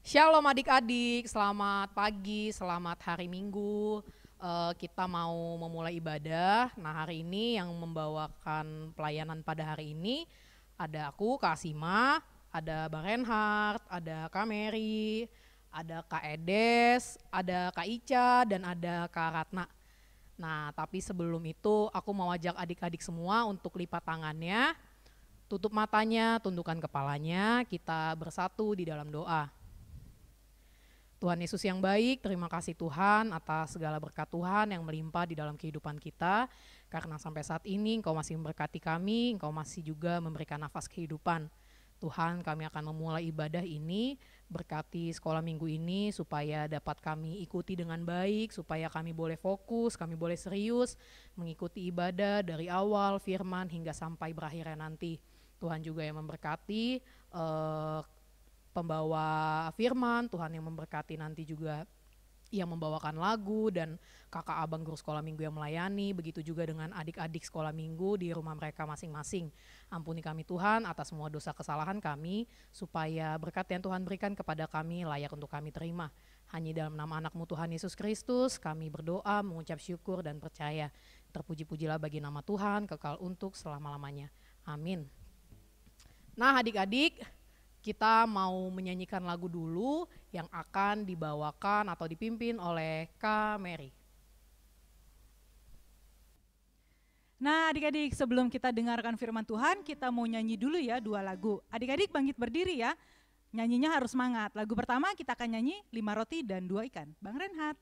Shalom adik-adik, selamat pagi, selamat hari Minggu. Uh, kita mau memulai ibadah. Nah hari ini yang membawakan pelayanan pada hari ini ada aku Kak Sima, ada Bang Renhard, ada Kak Mary, ada Kak Edes, ada Kak Ica, dan ada Kak Ratna. Nah tapi sebelum itu aku mau ajak adik-adik semua untuk lipat tangannya, tutup matanya, tundukkan kepalanya, kita bersatu di dalam doa. Tuhan Yesus yang baik, terima kasih Tuhan atas segala berkat Tuhan yang melimpah di dalam kehidupan kita. Karena sampai saat ini Engkau masih memberkati kami, Engkau masih juga memberikan nafas kehidupan. Tuhan kami akan memulai ibadah ini, berkati sekolah minggu ini supaya dapat kami ikuti dengan baik, supaya kami boleh fokus, kami boleh serius mengikuti ibadah dari awal firman hingga sampai berakhirnya nanti. Tuhan juga yang memberkati uh, pembawa firman, Tuhan yang memberkati nanti juga yang membawakan lagu dan kakak abang guru sekolah minggu yang melayani, begitu juga dengan adik-adik sekolah minggu di rumah mereka masing-masing. Ampuni kami Tuhan atas semua dosa kesalahan kami, supaya berkat yang Tuhan berikan kepada kami layak untuk kami terima. Hanya dalam nama anakmu Tuhan Yesus Kristus, kami berdoa, mengucap syukur dan percaya. Terpuji-pujilah bagi nama Tuhan, kekal untuk selama-lamanya. Amin. Nah adik-adik, kita mau menyanyikan lagu dulu yang akan dibawakan atau dipimpin oleh Kak Mary. Nah adik-adik sebelum kita dengarkan firman Tuhan kita mau nyanyi dulu ya dua lagu. Adik-adik bangkit berdiri ya, nyanyinya harus semangat. Lagu pertama kita akan nyanyi lima roti dan dua ikan. Bang Renhat.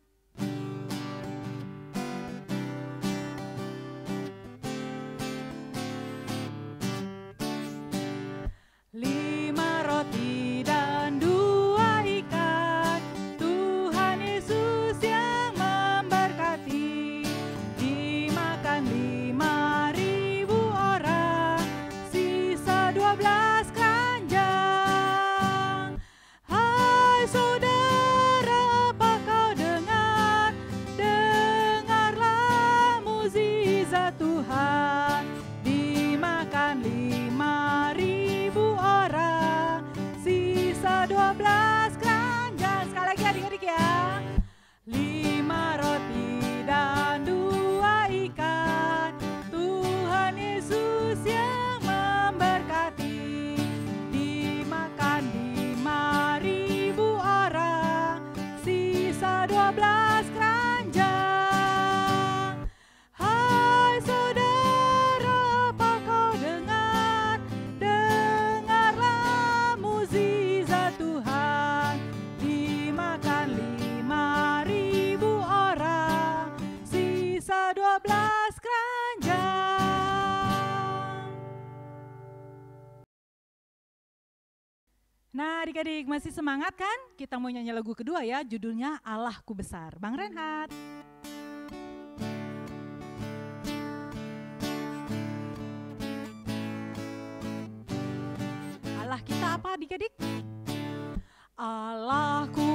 Nah adik-adik masih semangat kan? Kita mau nyanyi lagu kedua ya, judulnya Allahku Besar. Bang Renhat. Allah kita apa adik-adik? Allahku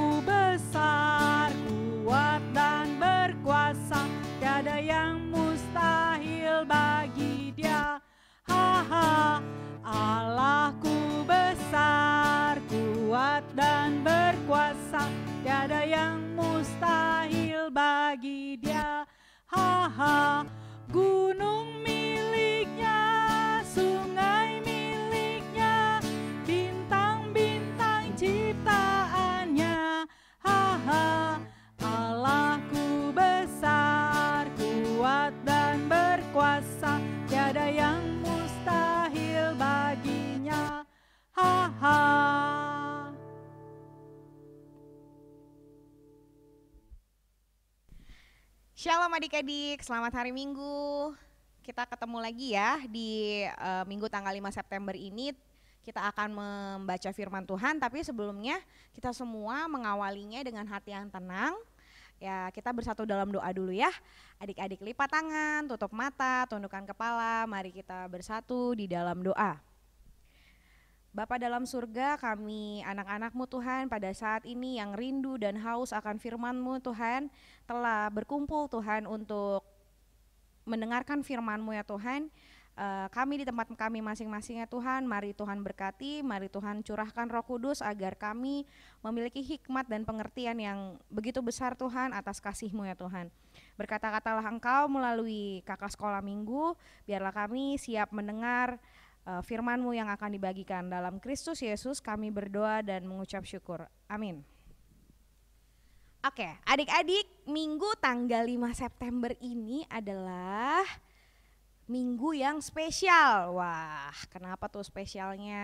bahagia. Ha ha. Shalom adik-adik, selamat hari Minggu. Kita ketemu lagi ya di uh, Minggu tanggal 5 September ini kita akan membaca firman Tuhan tapi sebelumnya kita semua mengawalinya dengan hati yang tenang. Ya, kita bersatu dalam doa dulu ya. Adik-adik lipat tangan, tutup mata, tundukkan kepala, mari kita bersatu di dalam doa. Bapa dalam surga, kami anak-anakmu Tuhan pada saat ini yang rindu dan haus akan firmanmu Tuhan, telah berkumpul Tuhan untuk mendengarkan firmanmu ya Tuhan. Eh, kami di tempat kami masing-masing ya Tuhan, mari Tuhan berkati, mari Tuhan curahkan roh kudus agar kami memiliki hikmat dan pengertian yang begitu besar Tuhan atas kasihmu ya Tuhan. Berkata-katalah engkau melalui kakak sekolah minggu, biarlah kami siap mendengar uh, eh, firman yang akan dibagikan. Dalam Kristus Yesus kami berdoa dan mengucap syukur. Amin. Oke, okay, adik-adik, minggu tanggal 5 September ini adalah minggu yang spesial. Wah, kenapa tuh spesialnya?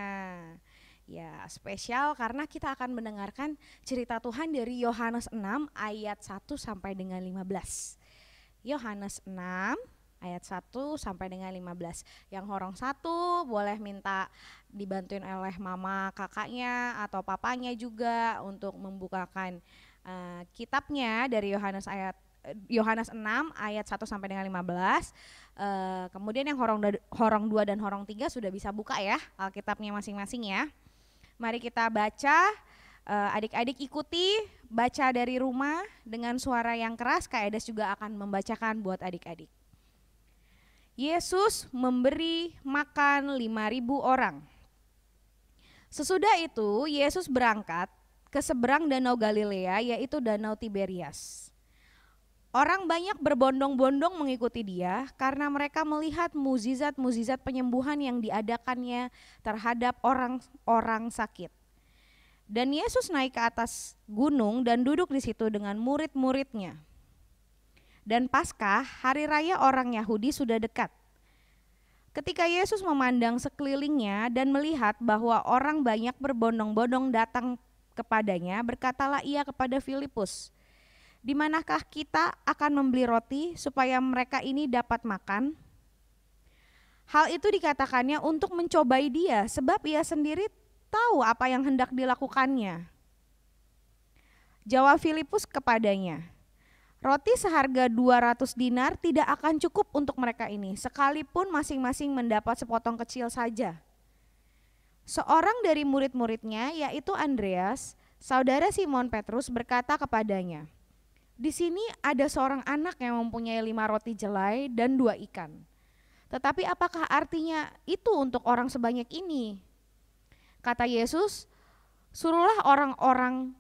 Ya, spesial karena kita akan mendengarkan cerita Tuhan dari Yohanes 6 ayat 1 sampai dengan 15. Yohanes 6 ayat 1 sampai dengan 15. Yang horong satu boleh minta dibantuin oleh mama kakaknya atau papanya juga untuk membukakan uh, kitabnya dari Yohanes ayat Yohanes 6 ayat 1 sampai dengan 15. Uh, eh, kemudian yang horong horong 2 dan horong 3 sudah bisa buka ya Alkitabnya masing-masing ya. Mari kita baca eh, adik-adik ikuti baca dari rumah dengan suara yang keras Kak Edes juga akan membacakan buat adik-adik. Yesus memberi makan 5.000 orang. Sesudah itu Yesus berangkat ke seberang danau Galilea yaitu danau Tiberias. Orang banyak berbondong-bondong mengikuti dia karena mereka melihat muzizat-muzizat penyembuhan yang diadakannya terhadap orang-orang sakit. Dan Yesus naik ke atas gunung dan duduk di situ dengan murid-muridnya dan Paskah, hari raya orang Yahudi sudah dekat. Ketika Yesus memandang sekelilingnya dan melihat bahwa orang banyak berbondong-bondong datang kepadanya, berkatalah ia kepada Filipus, "Di manakah kita akan membeli roti supaya mereka ini dapat makan?" Hal itu dikatakannya untuk mencobai dia, sebab ia sendiri tahu apa yang hendak dilakukannya. Jawab Filipus kepadanya, Roti seharga 200 dinar tidak akan cukup untuk mereka ini, sekalipun masing-masing mendapat sepotong kecil saja. Seorang dari murid-muridnya, yaitu Andreas, saudara Simon Petrus berkata kepadanya, di sini ada seorang anak yang mempunyai lima roti jelai dan dua ikan. Tetapi apakah artinya itu untuk orang sebanyak ini? Kata Yesus, suruhlah orang-orang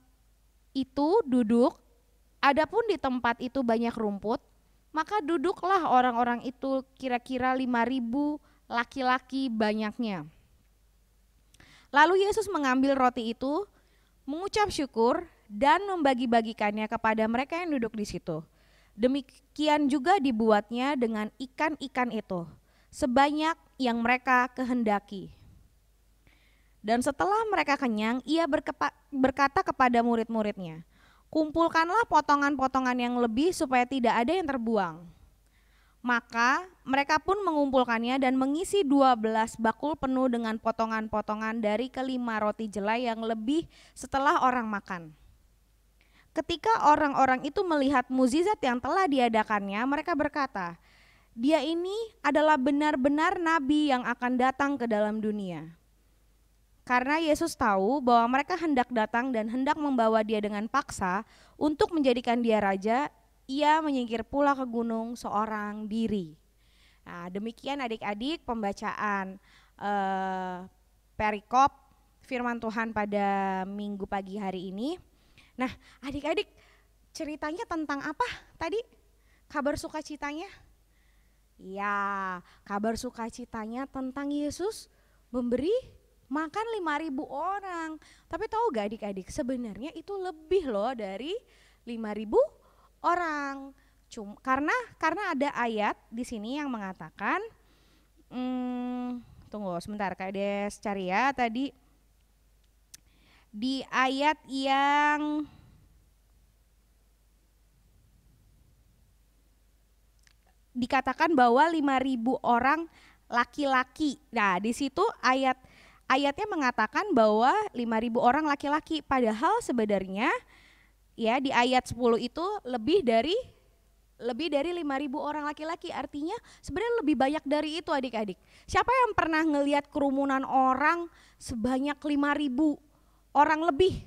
itu duduk Adapun di tempat itu banyak rumput, maka duduklah orang-orang itu kira-kira lima ribu laki-laki banyaknya. Lalu Yesus mengambil roti itu, mengucap syukur, dan membagi-bagikannya kepada mereka yang duduk di situ. Demikian juga dibuatnya dengan ikan-ikan itu, sebanyak yang mereka kehendaki. Dan setelah mereka kenyang, ia berkata kepada murid-muridnya, Kumpulkanlah potongan-potongan yang lebih supaya tidak ada yang terbuang. Maka mereka pun mengumpulkannya dan mengisi dua belas bakul penuh dengan potongan-potongan dari kelima roti jelai yang lebih setelah orang makan. Ketika orang-orang itu melihat muzizat yang telah diadakannya, mereka berkata, "Dia ini adalah benar-benar nabi yang akan datang ke dalam dunia." Karena Yesus tahu bahwa mereka hendak datang dan hendak membawa dia dengan paksa untuk menjadikan dia raja, ia menyingkir pula ke gunung seorang diri. Nah, demikian adik-adik pembacaan eh, perikop firman Tuhan pada minggu pagi hari ini. Nah, adik-adik ceritanya tentang apa tadi? Kabar sukacitanya? Ya, kabar sukacitanya tentang Yesus memberi makan 5000 orang. Tapi tahu gak adik-adik, sebenarnya itu lebih loh dari 5000 orang. Cuma karena karena ada ayat di sini yang mengatakan hmm, tunggu sebentar Kak Des cari ya tadi di ayat yang dikatakan bahwa 5000 orang laki-laki. Nah, di situ ayat ayatnya mengatakan bahwa 5000 orang laki-laki padahal sebenarnya ya di ayat 10 itu lebih dari lebih dari 5000 orang laki-laki artinya sebenarnya lebih banyak dari itu adik-adik. Siapa yang pernah ngelihat kerumunan orang sebanyak 5000 orang lebih?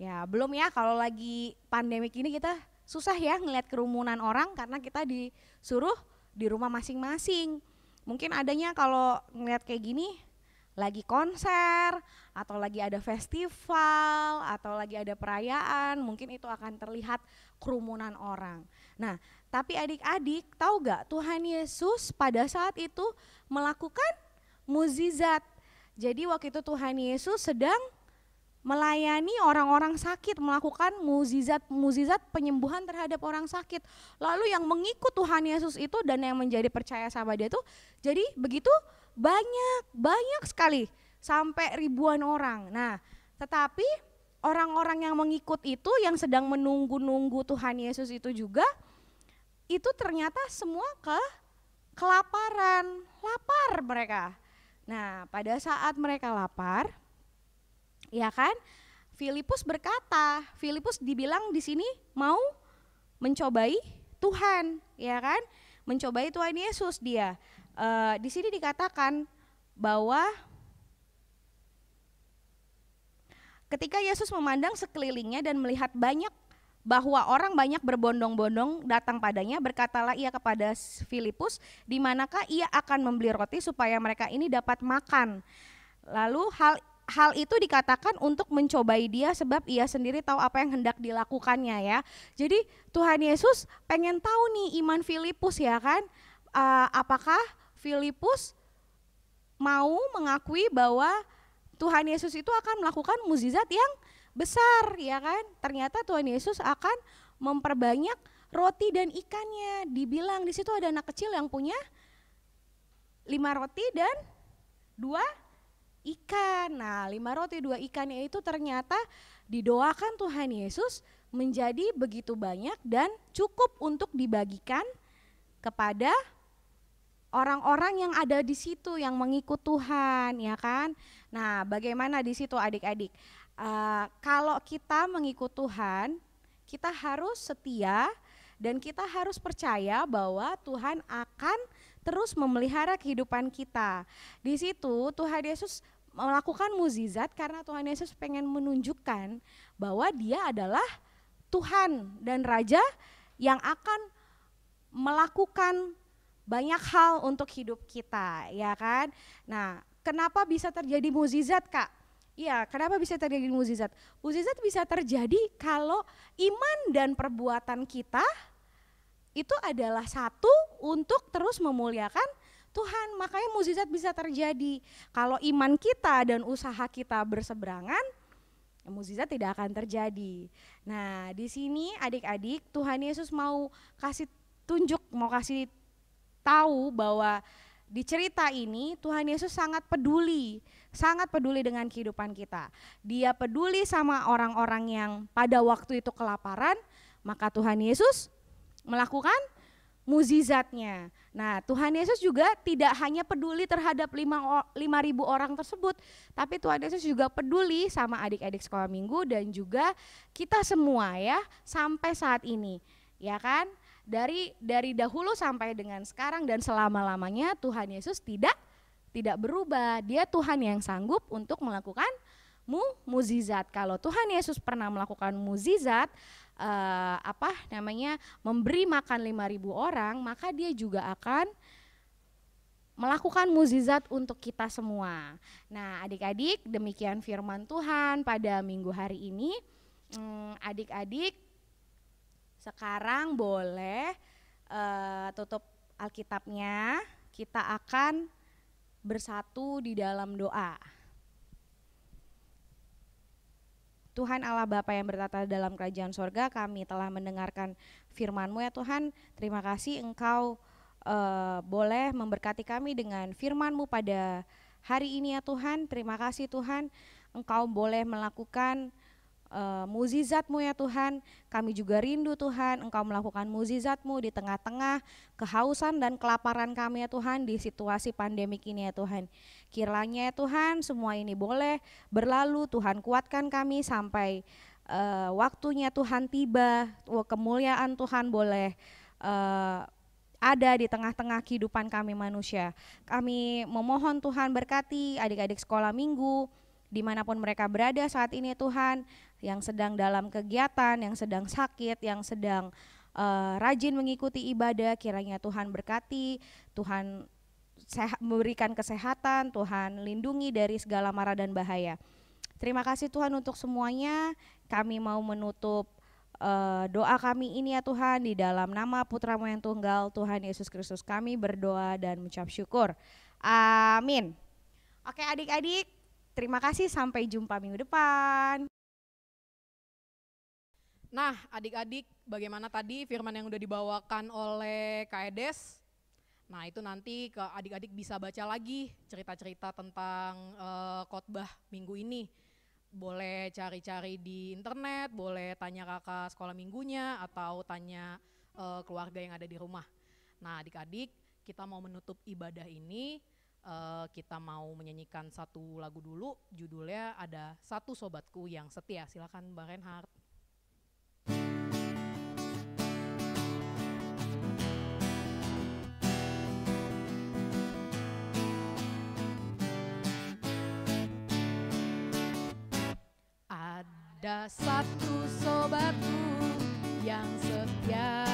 Ya, belum ya kalau lagi pandemik ini kita susah ya ngelihat kerumunan orang karena kita disuruh di rumah masing-masing. Mungkin adanya kalau ngelihat kayak gini lagi konser atau lagi ada festival atau lagi ada perayaan mungkin itu akan terlihat kerumunan orang. Nah, tapi adik-adik tahu gak Tuhan Yesus pada saat itu melakukan muzizat. Jadi waktu itu Tuhan Yesus sedang melayani orang-orang sakit, melakukan muzizat-muzizat penyembuhan terhadap orang sakit. Lalu yang mengikut Tuhan Yesus itu dan yang menjadi percaya sama dia itu, jadi begitu banyak, banyak sekali sampai ribuan orang. Nah, tetapi orang-orang yang mengikut itu yang sedang menunggu-nunggu Tuhan Yesus itu juga itu ternyata semua ke kelaparan, lapar mereka. Nah, pada saat mereka lapar, ya kan? Filipus berkata, Filipus dibilang di sini mau mencobai Tuhan, ya kan? Mencobai Tuhan Yesus dia uh, di sini dikatakan bahwa ketika Yesus memandang sekelilingnya dan melihat banyak bahwa orang banyak berbondong-bondong datang padanya, berkatalah ia kepada Filipus, di manakah ia akan membeli roti supaya mereka ini dapat makan. Lalu hal hal itu dikatakan untuk mencobai dia sebab ia sendiri tahu apa yang hendak dilakukannya ya. Jadi Tuhan Yesus pengen tahu nih iman Filipus ya kan, eh, apakah Filipus mau mengakui bahwa Tuhan Yesus itu akan melakukan mukjizat yang besar, ya kan? Ternyata Tuhan Yesus akan memperbanyak roti dan ikannya. Dibilang di situ ada anak kecil yang punya lima roti dan dua ikan. Nah, lima roti dua ikannya itu ternyata didoakan Tuhan Yesus menjadi begitu banyak dan cukup untuk dibagikan kepada orang-orang yang ada di situ yang mengikut Tuhan, ya kan? Nah, bagaimana di situ adik-adik? Uh, kalau kita mengikut Tuhan, kita harus setia dan kita harus percaya bahwa Tuhan akan terus memelihara kehidupan kita. Di situ Tuhan Yesus melakukan mukjizat karena Tuhan Yesus pengen menunjukkan bahwa Dia adalah Tuhan dan Raja yang akan melakukan banyak hal untuk hidup kita, ya kan? Nah, kenapa bisa terjadi mukjizat, Kak? Iya, kenapa bisa terjadi mukjizat? Mukjizat bisa terjadi kalau iman dan perbuatan kita itu adalah satu untuk terus memuliakan Tuhan. Makanya mukjizat bisa terjadi. Kalau iman kita dan usaha kita berseberangan, ya mukjizat tidak akan terjadi. Nah, di sini adik-adik, Tuhan Yesus mau kasih tunjuk, mau kasih tahu bahwa di cerita ini Tuhan Yesus sangat peduli, sangat peduli dengan kehidupan kita. Dia peduli sama orang-orang yang pada waktu itu kelaparan, maka Tuhan Yesus melakukan muzizatnya. Nah Tuhan Yesus juga tidak hanya peduli terhadap 5.000 orang tersebut, tapi Tuhan Yesus juga peduli sama adik-adik sekolah minggu dan juga kita semua ya sampai saat ini ya kan? Dari dari dahulu sampai dengan sekarang dan selama-lamanya Tuhan Yesus tidak tidak berubah. Dia Tuhan yang sanggup untuk melakukan mu muzizat. Kalau Tuhan Yesus pernah melakukan muzizat, eh, apa namanya memberi makan 5.000 orang, maka dia juga akan melakukan muzizat untuk kita semua. Nah, adik-adik, demikian firman Tuhan pada minggu hari ini. Hmm, adik-adik, hmm, sekarang boleh uh, tutup Alkitabnya, kita akan bersatu di dalam doa. Tuhan Allah Bapa yang bertata dalam kerajaan sorga, kami telah mendengarkan firman-Mu ya Tuhan. Terima kasih Engkau uh, boleh memberkati kami dengan firman-Mu pada hari ini ya Tuhan. Terima kasih Tuhan, Engkau boleh melakukan uh, muzizatmu ya Tuhan. Kami juga rindu Tuhan engkau melakukan muzizatmu di tengah-tengah kehausan dan kelaparan kami ya Tuhan di situasi pandemik ini ya Tuhan. Kiranya ya Tuhan semua ini boleh berlalu Tuhan kuatkan kami sampai uh, waktunya Tuhan tiba, oh, kemuliaan Tuhan boleh uh, ada di tengah-tengah kehidupan kami manusia. Kami memohon Tuhan berkati adik-adik sekolah minggu, dimanapun mereka berada saat ini ya Tuhan, yang sedang dalam kegiatan, yang sedang sakit, yang sedang uh, rajin mengikuti ibadah, kiranya Tuhan berkati, Tuhan sehat, memberikan kesehatan, Tuhan lindungi dari segala marah dan bahaya. Terima kasih Tuhan untuk semuanya. Kami mau menutup uh, doa kami ini ya Tuhan di dalam nama Putramu yang tunggal Tuhan Yesus Kristus kami berdoa dan mengucap syukur. Amin. Oke adik-adik, terima kasih sampai jumpa minggu depan. Nah, adik-adik, bagaimana tadi firman yang sudah dibawakan oleh Kaedes? Nah, itu nanti ke adik-adik bisa baca lagi cerita-cerita tentang uh, khotbah minggu ini. Boleh cari-cari di internet, boleh tanya kakak sekolah minggunya atau tanya uh, keluarga yang ada di rumah. Nah, adik-adik, kita mau menutup ibadah ini, uh, kita mau menyanyikan satu lagu dulu, judulnya ada Satu Sobatku Yang Setia. Silakan Bang Reinhardt. Ada satu sobatku yang setia.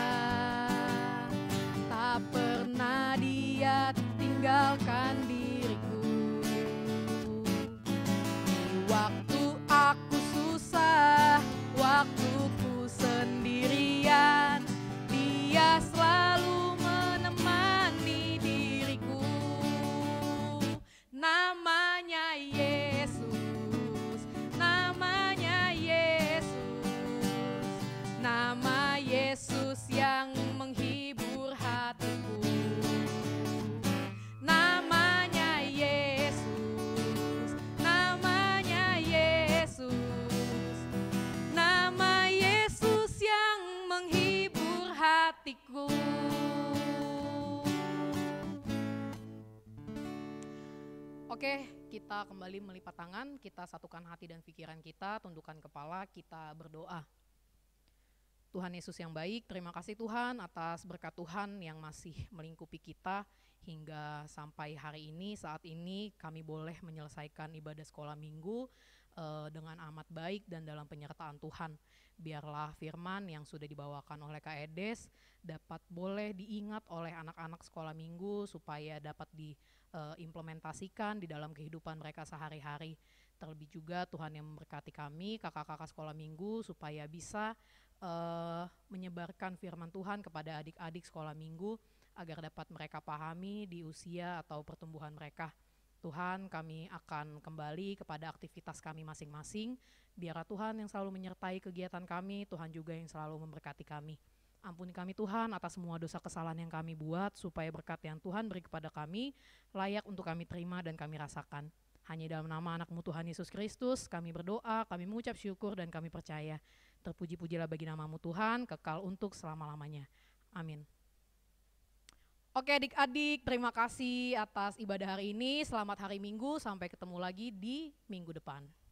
Oke, kita kembali melipat tangan, kita satukan hati dan pikiran kita, tundukkan kepala, kita berdoa. Tuhan Yesus yang baik, terima kasih Tuhan atas berkat Tuhan yang masih melingkupi kita hingga sampai hari ini. Saat ini kami boleh menyelesaikan ibadah sekolah minggu uh, dengan amat baik dan dalam penyertaan Tuhan. Biarlah firman yang sudah dibawakan oleh Kak Edes dapat boleh diingat oleh anak-anak sekolah minggu supaya dapat di uh, implementasikan di dalam kehidupan mereka sehari-hari. Terlebih juga Tuhan yang memberkati kami, kakak-kakak sekolah minggu, supaya bisa uh, menyebarkan firman Tuhan kepada adik-adik sekolah minggu agar dapat mereka pahami di usia atau pertumbuhan mereka. Tuhan, kami akan kembali kepada aktivitas kami masing-masing. Biarlah Tuhan yang selalu menyertai kegiatan kami, Tuhan juga yang selalu memberkati kami. Ampuni kami Tuhan atas semua dosa kesalahan yang kami buat, supaya berkat yang Tuhan beri kepada kami layak untuk kami terima dan kami rasakan. Hanya dalam nama anakmu Tuhan Yesus Kristus, kami berdoa, kami mengucap syukur dan kami percaya. Terpuji-pujilah bagi namamu Tuhan, kekal untuk selama-lamanya. Amin. Oke adik-adik, terima kasih atas ibadah hari ini. Selamat hari Minggu, sampai ketemu lagi di minggu depan.